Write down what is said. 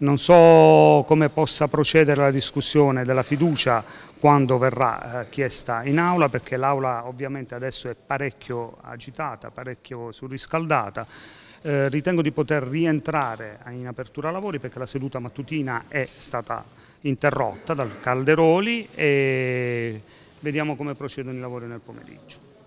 Non so come possa procedere la discussione della fiducia quando verrà eh, chiesta in aula perché l'aula ovviamente adesso è parecchio agitata, parecchio surriscaldata. Eh, ritengo di poter rientrare in apertura lavori perché la seduta mattutina è stata interrotta dal Calderoli e vediamo come procedono i lavori nel pomeriggio.